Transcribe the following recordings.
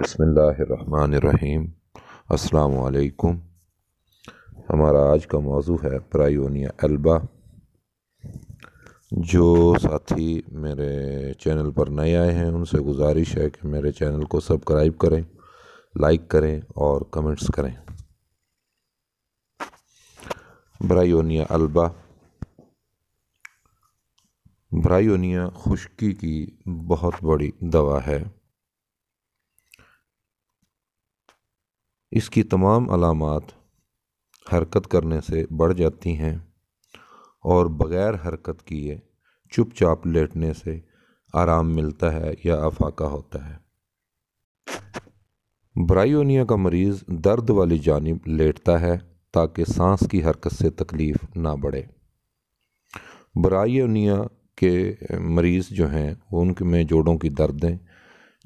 बसमीम् अलकुम हमारा आज का मौजू है प्रायोनिया एल्बा जो साथी मेरे चैनल पर नए आए हैं उनसे गुजारिश है कि मेरे चैनल को सब्सक्राइब करें लाइक करें और कमेंट्स करें ब्रायोनिया अल्बा ब्रायोनिया खुश्की की बहुत बड़ी दवा है इसकी तमाम अलामत हरकत करने से बढ़ जाती हैं और बग़ैर हरकत किए चुपचाप लेटने से आराम मिलता है या अफाका होता है ब्रायोनिया का मरीज़ दर्द वाली जानब लेटता है ताकि सांस की हरकत से तकलीफ़ ना बढ़े ब्रायोनिया के मरीज़ जो हैं उनके में जोड़ों की दर्दें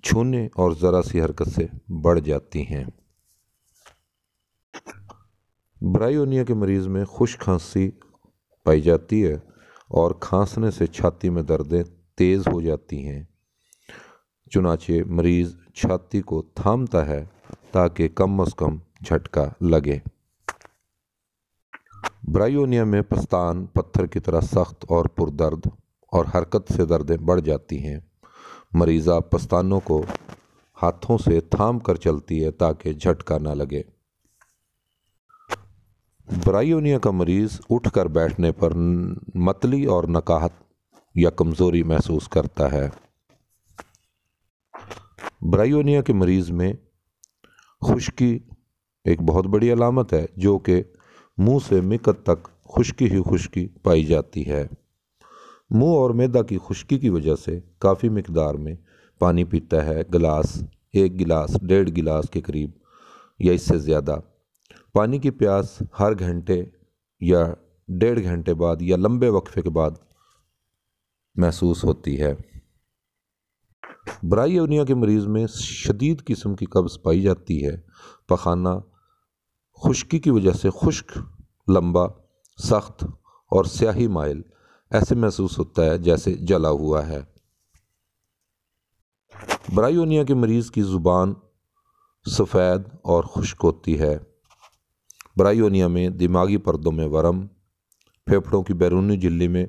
छूने और ज़रा सी हरकत से बढ़ जाती हैं ब्रायोनिया के मरीज़ में खुश खांसी पाई जाती है और खांसने से छाती में दर्दें तेज़ हो जाती हैं चुनाचे मरीज़ छाती को थामता है ताकि कम अज़ कम झटका लगे ब्रायोनिया में पस्तान पत्थर की तरह सख्त और पुरदर्द और हरकत से दर्दें बढ़ जाती हैं मरीज़ा पस्तानों को हाथों से थाम कर चलती है ताकि झटका ना लगे ब्रायोनिया का मरीज़ उठकर बैठने पर मतली और नकाहत या कमज़ोरी महसूस करता है ब्रायोनिया के मरीज़ में खुश्की एक बहुत बड़ी अलामत है जो कि मुंह से मिकत तक खुश्की ही खुश्की पाई जाती है मुंह और मैदा की खुश्की की वजह से काफ़ी मकदार में पानी पीता है गिलास एक गिलास डेढ़ गिलास के करीब या इससे ज़्यादा पानी की प्यास हर घंटे या डेढ़ घंटे बाद या लंबे वक्फे के बाद महसूस होती है ब्राई एवनिया के मरीज़ में शदीद किस्म की कब्ज़ पाई जाती है पखाना खुश्की की वजह से खुश्क लंबा सख्त और स्याही माइल ऐसे महसूस होता है जैसे जला हुआ है ब्रायोनिया के मरीज़ की ज़ुबान सफ़ेद और खुश्क होती है ब्रायोनिया में दिमागी पर्दों में वरम फेफड़ों की बैरूनी झिल्ली में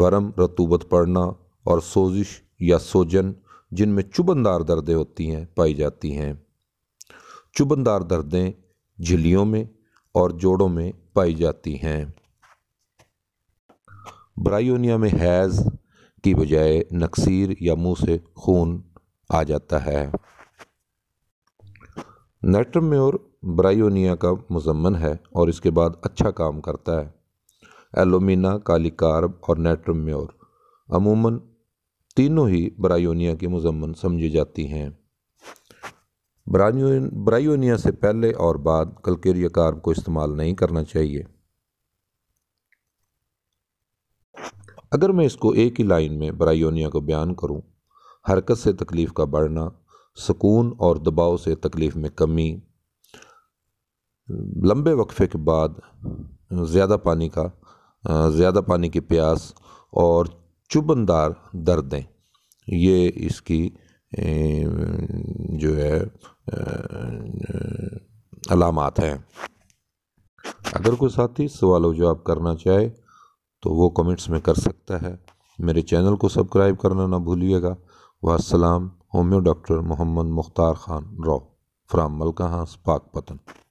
वरम रतूबत पड़ना और सोजिश या सोजन जिनमें चुबनदार दर्दें होती हैं पाई जाती हैं चुबनदार दर्दें झिल्लियों में और जोड़ों में पाई जाती हैं ब्रायोनिया में हैज़ की बजाय नक्सीर या मुंह से खून आ जाता है नेट्रम में और ब्रायोनिया का मजम्मन है और इसके बाद अच्छा काम करता है एलोमिना कालिकार्ब और नेट्रम्योर अमूमन तीनों ही ब्रायोनिया के मजम्मन समझी जाती हैं ब्रायोनिया से पहले और बाद कलकेरिया कार्ब को इस्तेमाल नहीं करना चाहिए अगर मैं इसको एक ही लाइन में ब्रायोनिया को बयान करूं, हरकत से तकलीफ़ का बढ़ना सुकून और दबाव से तकलीफ़ में कमी लंबे वक्फे के बाद हम्म। ज़्यादा पानी का ज़्यादा पानी की प्यास और चुभनदार दर्दें ये इसकी जो है अलामत हैं अगर कोई साथी सवाल जवाब करना चाहे तो वो कमेंट्स में कर सकता है मेरे चैनल को सब्सक्राइब करना ना भूलिएगा वासलाम होम्यो डॉक्टर मोहम्मद मुख्तार ख़ान रॉ फ्राम मलकाहास पाक पतन